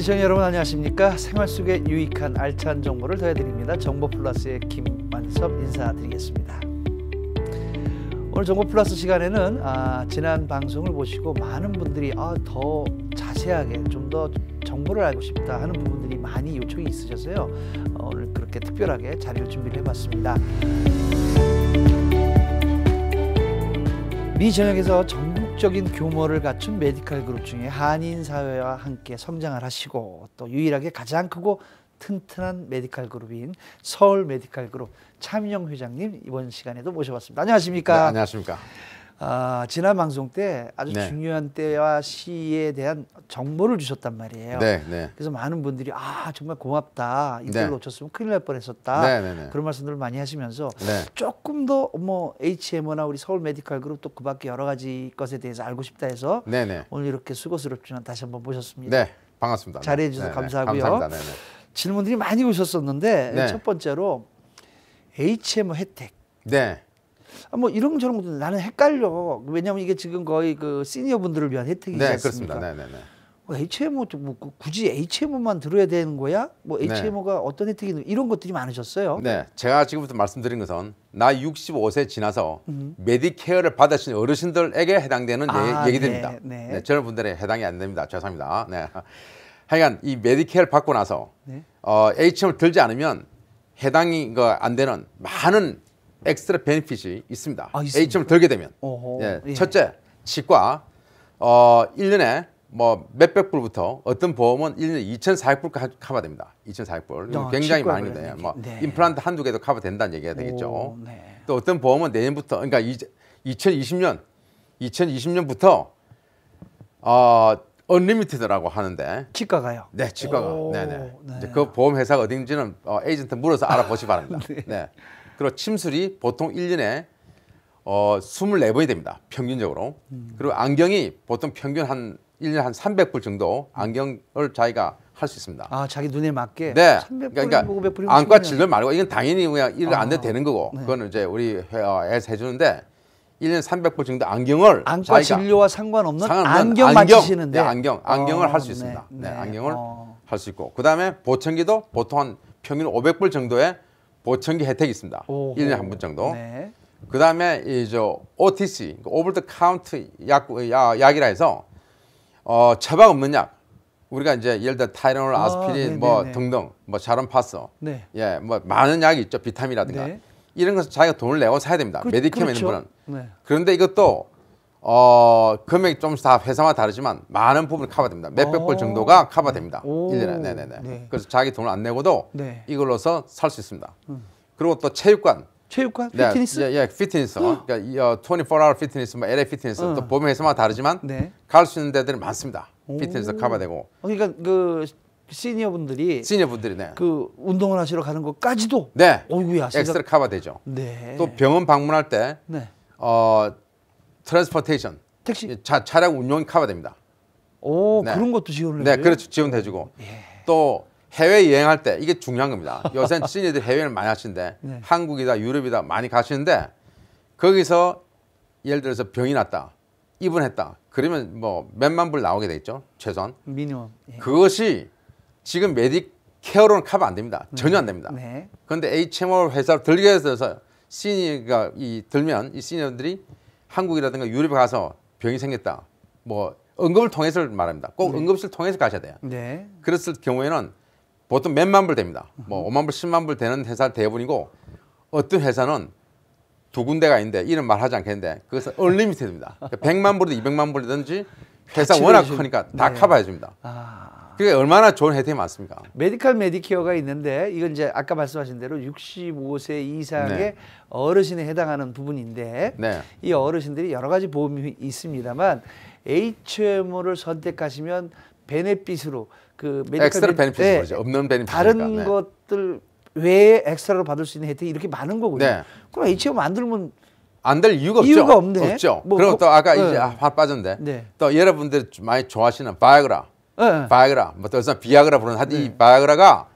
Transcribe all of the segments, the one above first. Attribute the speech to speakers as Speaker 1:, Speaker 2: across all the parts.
Speaker 1: 시청자 여러분 안녕하십니까? 생활 속에 유익한 알찬 정보를 더해드립니다. 정보플러스의 김만섭 인사드리겠습니다. 오늘 정보플러스 시간에는 아, 지난 방송을 보시고 많은 분들이 아, 더 자세하게 좀 더 정보를 알고 싶다 하는 부분들이 많이 요청이 있으셔서요. 어, 오늘 그렇게 특별하게 자료를 준비를 해봤습니다. 미 전역에서 정보 세계적인 규모를 갖춘 메디컬 그룹 중에 한인 사회와 함께 성장을 하시고 또 유일하게 가장 크고 튼튼한 메디컬 그룹인 서울 메디컬 그룹 차민영 회장님 이번 시간에도 모셔봤습니다. 안녕하십니까? 네, 안녕하십니까? 어, 지난 방송 때 아주 네. 중요한 때와 시에 대한 정보를 주셨단 말이에요. 네, 네. 그래서 많은 분들이 아 정말 고맙다 이걸 네. 놓쳤으면 큰일 날 뻔했었다 네, 네, 그런 말씀들을 많이 하시면서 조금 더 뭐 HMO나 우리 서울 메디컬 그룹 또 그밖에 여러 가지 것에 대해서 알고 싶다 해서 오늘 이렇게 수고스럽지만 다시 한번 모셨습니다.
Speaker 2: 반갑습니다. 잘해 주셔서 감사하고요. 감사합니다.
Speaker 1: 질문들이 많이 오셨었는데 첫 번째로 HMO 혜택. 네. 아, 뭐 이런 저런 것도 나는 헷갈려. 왜냐면 이게 지금 거의 그 시니어 분들을 위한 혜택이지 네, 않습니까? 그렇습니다. 네, 네, 네. HMO 뭐, 뭐 굳이 HMO만 들어야 되는 거야? 뭐 HMO가 네. 어떤 혜택이 있는 이런 것들이 많으셨어요?
Speaker 2: 네, 제가 지금부터 말씀드린 것은 나 65세 지나서 음. 메디케어를 받으신 어르신들에게 해당되는 아, 예, 얘기, 들입니다 네, 네. 네, 저런 분들에 해당이 안 됩니다. 죄송합니다. 네. 하여간 이 메디케어를 받고 나서 네. 어, HMO를 들지 않으면 해당이 그 안 되는 많은 엑스트라 베네핏이 있습니다. 아, A점을 들게 되면 예, 예. 첫째 치과 어 1년에 뭐 몇 백 불부터 어떤 보험은 1년에 2,400불까지 커버됩니다. 2,400불. 아, 굉장히 많은 거예요. 뭐 네. 임플란트 한두 개도 커버된다는 얘기가 되겠죠. 오, 네. 또 어떤 보험은 내년부터 그러니까 이제 2020년 2020년부터 어 언리미티드라고 하는데 치과가요. 네, 치과가. 오, 네네. 네. 네. 이제 그 보험 회사가 어딘지는 어, 에이전트 물어서 알아보시 바랍니다. 네. 네. 그리고 침술이 보통 1년에 어, 24번이 됩니다. 평균적으로. 음. 그리고 안경이 보통 평균 한 1년 한 300불 정도 안경을 자기가 할 수 있습니다.
Speaker 1: 아, 자기 눈에 맞게? 네. 3 0 0불 그러니까 보고 뭐 몇불 안과 진료
Speaker 2: 말고 이건 당연히 그냥 일을 아. 안 돼도 되는 거고. 네. 그거는 이제 우리 회사에서 해주는데 1년 300불 정도 안경을 안과 진료와
Speaker 1: 상관없는, 상관없는 안경, 안경 맞히시는데 네, 안경 어, 안경을 어, 할수 네, 있습니다. 네, 네. 네 안경을
Speaker 2: 어. 할수 있고 그다음에 보청기도 보통 한 평균 500불 정도에 보청기 혜택이 있습니다. 1년에한번 정도. 네. 그다음에 이저 OTC, 오버 드 카운트 약 약이라 해서 어, 처방 없는 약. 우리가 이제 예를 들어 타이레놀, 아, 아스피린 아, 뭐 네, 네. 등등 뭐자론파스 네. 예, 뭐 많은 약이 있죠. 비타민이라든가. 네. 이런 것을 자기가 돈을 내고 사야 됩니다. 그, 메디케 그렇죠. 매니버는. 네. 그런데 이것도 어, 금액이 좀다 회사마다 다르지만 많은 부분 을 커버됩니다. 몇백 불 정도가 커버됩니다. 일년에 네네네. 네. 그래서 자기 돈을 안 내고도 네. 이걸로서 살 수 있습니다. 음. 그리고 또 체육관. 체육관? 네, 피트니스? 예, 예 피트니스. 그러니까 어? 그러니까 어, 24hour 피트니스, 뭐 LA 피트니스. 어. 또 보면 회사마다 다르지만 네. 갈수 있는 데들이 많습니다. 피트니스 커버되고. 어, 그러니까 그 시니어 분들이 시니어 분들이 네. 그
Speaker 1: 운동을 하시러 가는 것까지도 네. 어구야 엑스를 커버되죠. 네. 또
Speaker 2: 병원 방문할 때 네. 어 트랜스포테이션 택시 차, 예, 차량 운용 이 카바 됩니다. 오 네. 그런 것도 지원을 네 그렇죠 지원돼주고 예. 또 해외 여행할 때 이게 중요한 겁니다. 요새는 시니들 해외를 많이 하시는데 네. 한국이다 유럽이다 많이 가시는데 거기서 예를 들어서 병이 났다 입원했다 그러면 뭐 몇만 불 나오게 돼 있죠 최소한 미니멈 예. 그것이 지금 메디케어로는 커버 안 됩니다 네. 전혀 안 됩니다. 네. 그런데 HMO 회사로 들게 돼서 시니가 이 들면 이 시니어들이 한국이라든가 유럽에 가서 병이 생겼다. 뭐 응급을 통해서 말합니다. 꼭 네. 응급실 통해서 가셔야 돼요. 네. 그랬을 경우에는 보통 몇만 불 됩니다. 뭐 5만 음. 불, 10만 불 되는 회사 대부분이고 어떤 회사는 두 군데가 있는데 이런 말 하지 않겠는데 그것은 얼리미티드입니다. 100만 불이든 200만 불이든지 대상 워낙 주 크니까 다 네. 커버해 줍니다. 아... 그게 얼마나 좋은 혜택이 많습니까? 메디컬 메디케어가 있는데 이건 이제 아까
Speaker 1: 말씀하신 대로 65세 이상의 네. 어르신에 해당하는 부분인데 네. 이 어르신들이 여러 가지 보험이 있습니다만 HMO를 선택하시면 베네핏으로 그 엑스트라 베네핏이 네, 죠
Speaker 2: 없는 베네핏 다른 네.
Speaker 1: 것들 외에 엑스트라로 받을 수 있는 혜택이 이렇게 많은 거군요 네. 그럼 HMO 만들면 안될 이유가 없죠. 이유가 없네. 없죠. 뭐, 그리고 뭐, 또 아까 네. 이제 아,
Speaker 2: 화 빠졌는데 네. 또 여러분들이 많이 좋아하시는 바이그라, 네. 바이그라, 뭐또 이상 비아그라 부르는 하여이 네. 바이그라가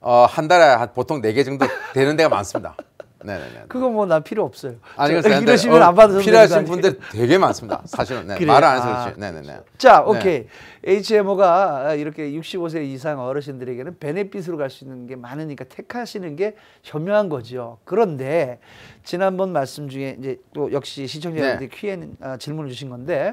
Speaker 2: 어, 한 달에 한 보통 4개 정도 되는 데가 많습니다. 네네네.
Speaker 1: 그거 뭐나 필요 없어요. 아니 이러시면 어, 안 받으셔도 필요하신 분들 되게
Speaker 2: 많습니다. 사실은 네, 말을 안 해서 아, 그렇지. 아, 네네네. 자 네. 오케이
Speaker 1: 네. HMO가 아, 이렇게 65세 이상 어르신들에게는 베네핏으로 갈 수 있는 게 많으니까 택하시는 게 현명한 거죠 그런데 지난번 말씀 중에 이제 또 역시 시청자분들이 네. 퀴에 아, 질문을 주신 건데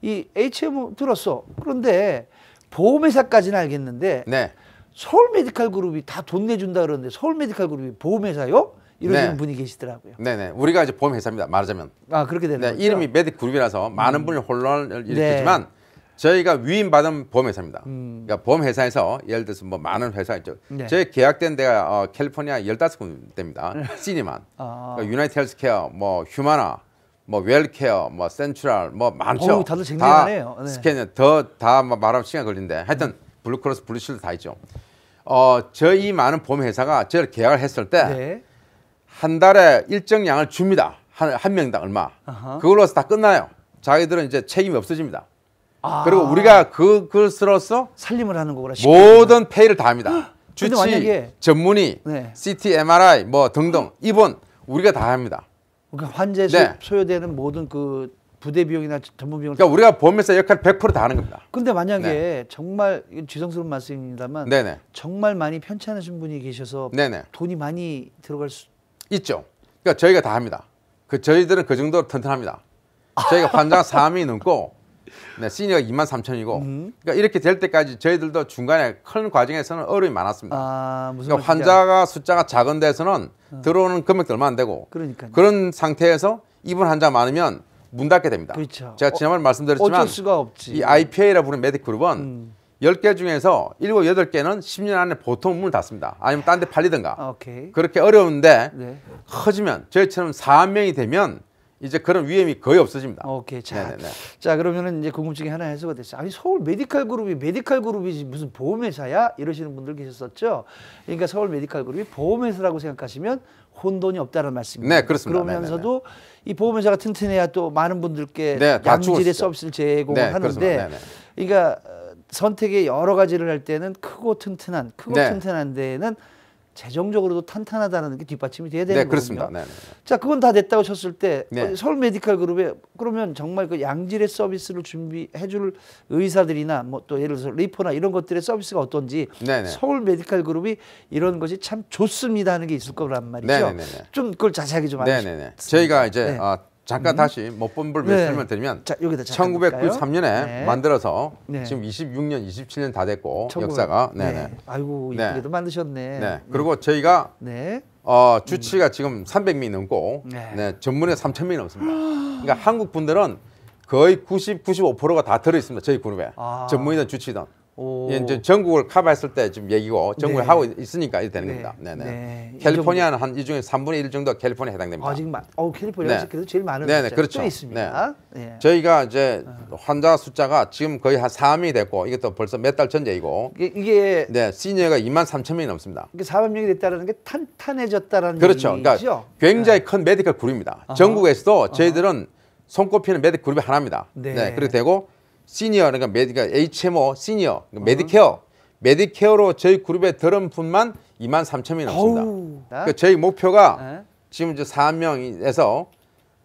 Speaker 1: 이 HMO 들었어. 그런데 보험회사까지는 알겠는데. 네. 서울 메디칼 그룹이 다 돈 내준다 그러는데 서울 메디칼 그룹이 보험회사요? 이러시는 네. 분이 계시더라고요.
Speaker 2: 네네. 우리가 이제 보험 회사입니다. 말하자면. 아 그렇게 되는 네, 거죠. 이름이 메딕 그룹이라서 많은 분이 혼란을 일으키지만 네. 저희가 위임받은 보험 회사입니다. 음. 그러니까 보험 회사에서 예를 들어서 뭐 많은 회사 있죠. 네. 저희 계약된 데가 어, 캘리포니아 열다 군데입니다. 네. 시니만. 아. 그러니까 유나이트 헬스케어, 뭐 휴마나, 뭐 웰케어, 뭐 센츄럴, 뭐 많죠. 오, 다들 쟁쟁하네요. 네. 스캐너 더다 뭐 말하면 시간 걸린데 하여튼 음. 블루크로스, 블루실드 다 있죠. 어, 저희 많은 보험 회사가 저를 계약을 했을 때. 네. 한 달에 일정 양을 줍니다. 한, 한 명당 얼마. 그걸로서 다 끝나요. 자기들은 이제 책임이 없어집니다.
Speaker 1: 아. 그리고 우리가
Speaker 2: 그, 그것으로서
Speaker 1: 살림을 하는 거구나. 모든
Speaker 2: 페이를 다 합니다.
Speaker 1: 주치, 만약에...
Speaker 2: 전문의, 네. CT, MRI 뭐 등등 입원 우리가 다 합니다.
Speaker 1: 그러니까 환자에 네. 소요되는 모든 그 부대 비용이나 전문 비용. 그러니까 우리가
Speaker 2: 보험회사 역할 100%다 하는 겁니다.
Speaker 1: 근데 만약에 네. 정말 죄송스러운 말씀입니다만 네네. 정말 많이 편찮으신 분이 계셔서 네네.
Speaker 2: 돈이 많이 들어갈 수 있죠. 그러니까 저희가 다 합니다. 그 저희들은 그 정도로 튼튼합니다. 저희가 환자 가 3이 넘고 네, 시니어가 2만 3천이고 음. 그러니까 이렇게 될 때까지 저희들도 중간에 큰 과정에서는 어려움이 많았습니다. 아, 그러니까 환자가 숫자가 작은 데서는 어. 들어오는 금액도 얼마 안 되고 그러니까요. 그런 상태에서 입원 환자 많으면 문 닫게 됩니다.
Speaker 1: 그렇죠. 제가 지난번에 어, 말씀드렸지만 이
Speaker 2: IPA라 부르는 메디그룹은 음. 열개 중에서 일곱 여덟 개는 십 년 안에 보통 문을 닫습니다. 아니면 딴 데 팔리든가. 오케이. 그렇게 어려운데 네. 커지면 저희처럼 사 명이 되면 이제 그런 위험이 거의 없어집니다. 오케이. 자, 네네자 그러면은 이제 궁금증이
Speaker 1: 하나 해소가 됐어요. 아니 서울 메디컬 그룹이 메디컬 그룹이 지 무슨 보험회사야? 이러시는 분들 계셨었죠. 그러니까 서울 메디컬 그룹이 보험회사라고 생각하시면 혼돈이 없다는 말씀입니다. 네, 그렇습니다. 그러면서도 네네이 보험회사가 튼튼해야 또 많은 분들께 네, 양질의 서비스를 제공하는데, 네, 그러니까 선택의 여러 가지를 할 때는 크고 튼튼한 크고 네. 튼튼한 데에는 재정적으로도 탄탄하다는 게 뒷받침이 돼야 네, 되는 네, 거거든요. 네, 네, 자, 그건 다 됐다고 쳤을 때 네. 서울 메디컬 그룹에 그러면 정말 그 양질의 서비스를 준비해 줄 의사들이나 뭐 또 예를 들어서 리포나 이런 것들의 서비스가 어떤지 네, 서울 메디컬 그룹이 이런 것이 참 좋습니다 하는 게 있을 거란 말이죠. 좀 그걸 자세하게 좀 알려 주세요.
Speaker 2: 저희가 이제 아, 잠깐 음. 다시 못본불 네. 설명드리면 자, 여기다 1993년에 네. 만들어서 네. 지금 26년, 27년 다 됐고 19... 역사가 네. 네. 네.
Speaker 1: 아이고 네. 이쁘게도 만드셨네. 네. 네. 그리고
Speaker 2: 저희가 어, 주치가 음. 지금 300명이 넘고 네. 전문에 3,000명이 넘습니다. 그러니까 한국 분들은 거의 90, 95%가 다 들어 있습니다. 저희 그룹에 아. 전문이든 주치든. 예, 이제 전국을 커버했을 때 지금 얘기고 전국을 네. 하고 있으니까 이렇게 되는 네. 겁니다. 네네. 네. 네. 캘리포니아는 한 이 중에 3분의 1 정도 캘리포니아에 해당됩니다. 아, 지금
Speaker 1: 어, 캘리포니아 네. 그래도 제일 많은 네네, 네, 그렇죠.
Speaker 2: 있습니다. 네. 네. 저희가 이제 어. 환자 숫자가 지금 거의 한 4명이 됐고 이것도 벌써 몇 달전 얘기고 이게, 이게, 네 시니어가 2만 3천 명이 넘습니다.
Speaker 1: 이게 4만 명이 됐다는 게 탄탄해졌다라는 그렇죠. 그러니까 얘기죠. 그러니까
Speaker 2: 굉장히 큰 메디컬 그룹입니다. 전국에서도 저희들은 손꼽히는 메디컬 그룹이 하나입니다. 네. 그렇게 되고 시니어 그러니까 메디 그러니까 HMO 시니어 그러니까 음. 메디케어 메디케어로 저희 그룹에 들은 분만 2만 3천명이 넘습니다. 그러니까 저희 목표가 네. 지금 이제 4명에서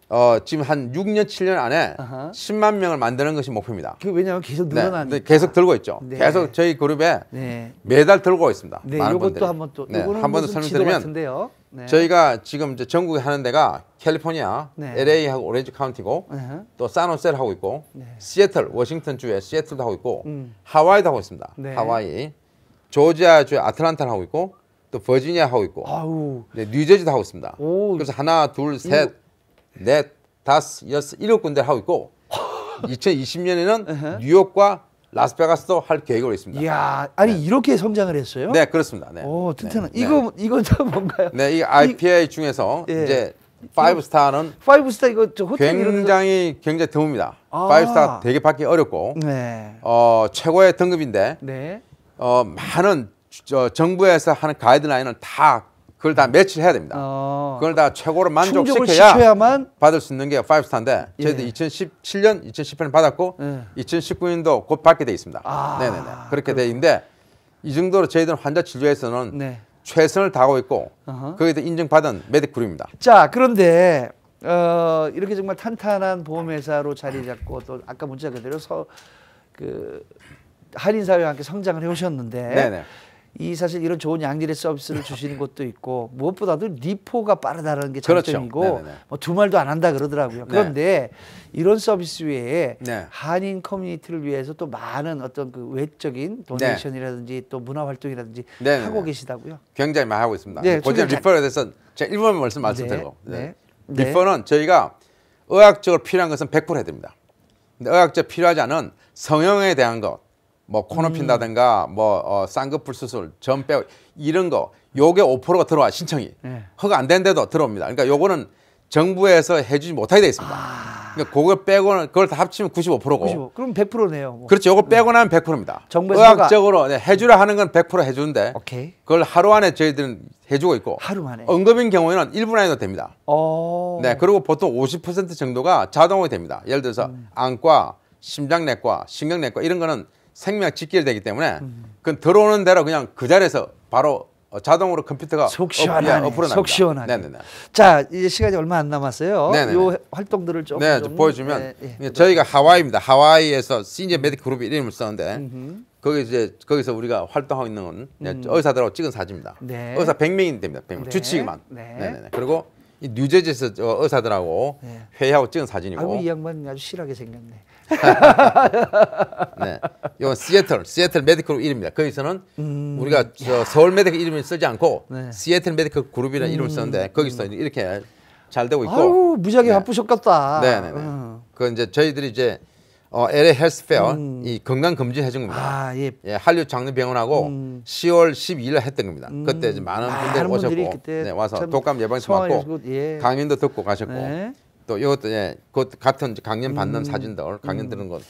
Speaker 2: 어, 지금 한 6년, 7년 안에 uh 10만 명을 만드는 것이 목표입니다. 그 왜냐하면 계속 네. 늘어나니 네, 계속 들고 있죠. 네. 계속 저희 그룹에 네. 매달 들고 있습니다. 네, 이것도 한번 또, 네, 한번 더 설명드리면 네. 저희가 지금 이제 전국에 하는 데가 캘리포니아, 네. LA하고 오렌지 카운티고 네. 또사노세를 하고 있고 네. 시애틀, 워싱턴 주에 시애틀도 하고 있고 음. 하와이도 하고 있습니다. 네. 하와이, 조지아 주에 아틀란타를 하고 있고 또 버지니아 하고 있고 아우. 네, 뉴저지도 하고 있습니다. 오. 그래서 하나, 둘, 셋, 넷, 다섯, 여섯, 일곱 군데 를 하고 있고 2020년에는 뉴욕과 라스베가스도 할 계획으로 있습니다.
Speaker 1: 이야, 아니 네. 이렇게 성장을 했어요? 네, 그렇습니다. 네. 오, 튼튼한. 네. 이거 네. 이건 저
Speaker 2: 뭔가요? 네, 이 IPA 이, 중에서 예. 이제 파이브 스타는
Speaker 1: 파이브 스타 이거 저 호텔
Speaker 2: 굉장히 이런... 굉장히 드뭅니다. 아. 파이브 아. 스타 되게 받기 어렵고, 네. 어 최고의 등급인데, 네. 어 많은 저 정부에서 하는 가이드라인을 다 그걸 다 매치를 해야 됩니다.
Speaker 1: 어...
Speaker 2: 그걸 다 최고로 만족시켜야 만 받을 수 있는 게 5스타인데 예. 저희도 2017년, 2018년 받았고 예. 2019년도 곧 받게 돼 있습니다. 아... 네네네. 그렇게 돼 있는데 이 정도로 저희들 환자 진료에서는 네. 최선을 다하고 있고 거기에 인증받은 메디크룹입니다자
Speaker 1: 그런데 어, 이렇게 정말 탄탄한 보험회사로 자리 잡고 또 아까 문자 그대로 서, 그 할인사회와 함께 성장을 해오셨는데 네네. 이 사실 이런 좋은 양질의 서비스를 주시는 것도 있고 무엇보다도 리포가 빠르다는 게 그렇죠. 장점이고 그렇죠. 뭐두 말도 안 한다 그러더라고요. 네. 그런데 네. 이런 서비스 외에 네. 한인 커뮤니티를 위해서 또 많은 어떤 그 외적인 네. 도네이션이라든지 네. 또 문화 활동이라든지 네, 하고 계시다고요. 굉장히 많이 하고 있습니다. 네, 어제 리퍼에 대해서
Speaker 2: 제가 1번 말씀 말씀드리고 네. 리퍼는 저희가 의학적으로 필요한 것은 100%해야됩니다 근데 의학적 필요하지 않은 성형에 대한 것뭐 코너 음. 핀다든가 뭐 어, 쌍꺼풀 수술, 전 빼고 이런 거 요게 5%가 들어와 신청이 네. 허가 안 된데도 들어옵니다. 그러니까 요거는 정부에서 해주지 못하게 돼 있습니다. 아... 그러니까 그걸 빼고는 그걸 다 합치면 95%고 95.
Speaker 1: 그럼 100%네요. 뭐.
Speaker 2: 그렇죠. 요거 빼고 예. 나면 100%입니다. 정부에서 의학적으로 네, 해주라 하는 건 100% 해주는데 오케이. 그걸 하루 안에 저희들은 해주고 있고 하루 만에 언급인 경우에는 1분 안에도 됩니다.
Speaker 1: 오... 어. 네
Speaker 2: 그리고 보통 50% 정도가 자동으로 됩니다. 예를 들어서 음. 안과, 심장내과, 신경내과 이런 거는 생명 직결되기 때문에 음. 그건 들어오는 대로 그냥 그 자리에서 바로 어, 자동으로 컴퓨터가 속 시원하네.
Speaker 1: 네네네자 이제 시간이 얼마 안 남았어요. 네네네. 요 활동들을 좀, 네, 좀 보여주면 네, 예,
Speaker 2: 저희가 하와이입니다. 하와이에서 시니어 메딕 그룹 이름을 썼는데 거기 이제 거기서 우리가 활동하고 있는 건 음. 의사들하고 찍은 사진입니다. 네. 의사 100명이 됩니다. 100명. 주치의만. 네 네네. 그리고 뉴저지에서 의사들하고 네. 회의하고 찍은 사진이고. 아이
Speaker 1: 양반 아주 실하게 생겼네.
Speaker 2: 네, 이건 시애틀, 시애틀 메디컬 이름입니다. 거기서는 음, 우리가 저 서울 메디컬 이름을 쓰지 않고 네. 시애틀 메디컬 그룹이라는 음, 이름을 썼는데 거기서 음. 이렇게 잘 되고 있고. 아유
Speaker 1: 무지하게 네. 바쁘셨겠다. 네네네. 음. 네, 네.
Speaker 2: 어. 그 이제 저희들이 이제 어, LA 헬스페어 음. 이 건강 검진 해준 겁니다. 아, 예. 예, 한류 장르병원하고 음. 10월 1 2일 했던 겁니다. 음. 그때 이제 많은 분들이 아, 오셨고 네, 와서 독감 예방수 에 맞고 예. 강연도 듣고 가셨고 네. 또 이것도 예, 같은 강연 받는 음. 사진들 강연 음. 들은 것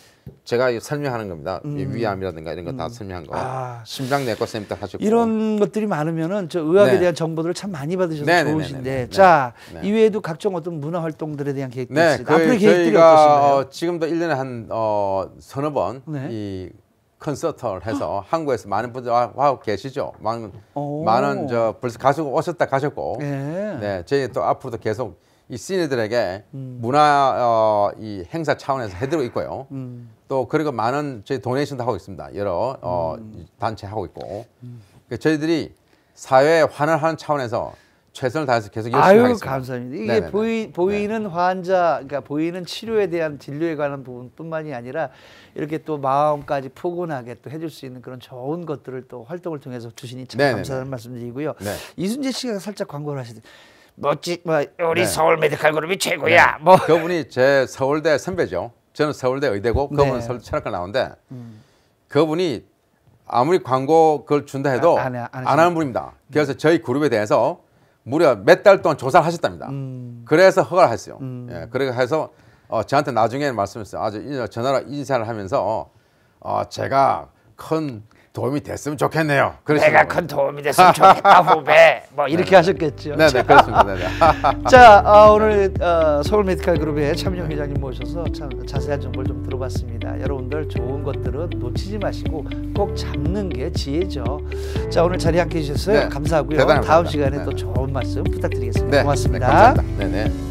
Speaker 2: 제가 설명하는 겁니다. 음. 위암이라든가 이런 거다 음. 설명한 거. 아. 심장내과 선생님도 하셨고.
Speaker 1: 이런 것들이 많으면은 저 의학에 네. 대한 정보들을 참 많이 받으셔서 네, 네, 네, 네 좋으신데 네자네 이외에도 각종 어떤 문화 활동들에 대한 계획도 네. 있어요. 그, 앞으로 계획들이 어떠신가요? 어,
Speaker 2: 지금도 1년에한 어, 서너 번이 네. 콘서트를 해서 헉? 한국에서 많은 분들 와, 와 계시죠. 많은 많은 저 벌써 가수 오셨다 가셨고. 네. 네 저희 또 앞으로도 계속 이 시니들에게 음. 문화 어, 이 행사 차원에서 해드리고 있고요. 음. 또 그리고 많은 저희 도네이션도 하고 있습니다. 여러 어, 음. 단체 하고 있고 그 저희들이 사회에 환원하는 차원에서 최선을 다해서 계속 열심히 아유, 하겠습니다. 감사합니다. 이게
Speaker 1: 보이, 네. 보이는 네. 환자, 그러니까 보이는 치료에 대한 진료에 관한 부분뿐만이 아니라 이렇게 또 마음까지 포근하게 또 해줄 수 있는 그런 좋은 것들을 또 활동을 통해서 주시니 참 네네네. 감사하는 말씀드리고요. 네. 이순재 씨가 살짝 광고를 하시듯 멋지 뭐 우리 네. 서울 메디칼 그룹이 최고야. 네. 뭐
Speaker 2: 그분이 제 서울대 선배죠. 저는 서울대 의대고 네. 그분은 네. 철학과 나온데 음. 그분이 아무리 광고 그걸 준다 해도 아, 안, 안, 안, 하는 분입니다. 음. 그래서 저희 그룹에 대해서 무려 몇 달 동안 조사를 하셨답니다. 음. 그래서 허가를 했어요. 음. 예, 그래서 해 어, 저한테 나중에 말씀했어요. 아주 전화로 인사를 하면서 어, 제가 큰 도움이 됐으면 좋겠네요. 내가 큰 도움이 됐으면 좋겠다 후배.
Speaker 1: 뭐 이렇게 네네. 하셨겠죠. 네네 그렇습니다. 네네. 자 어, 오늘
Speaker 2: 어, 서울 메디칼 그룹의
Speaker 1: 차영 회장님 모셔서 참 자세한 정보를 좀 들어봤습니다. 여러분들 좋은 것들은 놓치지 마시고 꼭 잡는 게 지혜죠. 자 오늘 자리 함께 해주셔서 네. 감사하고요. 다음 시간에 네. 또 좋은 말씀 부탁드리겠습니다. 네. 네 고맙습니다. 네,
Speaker 2: 감사합니다. 네네.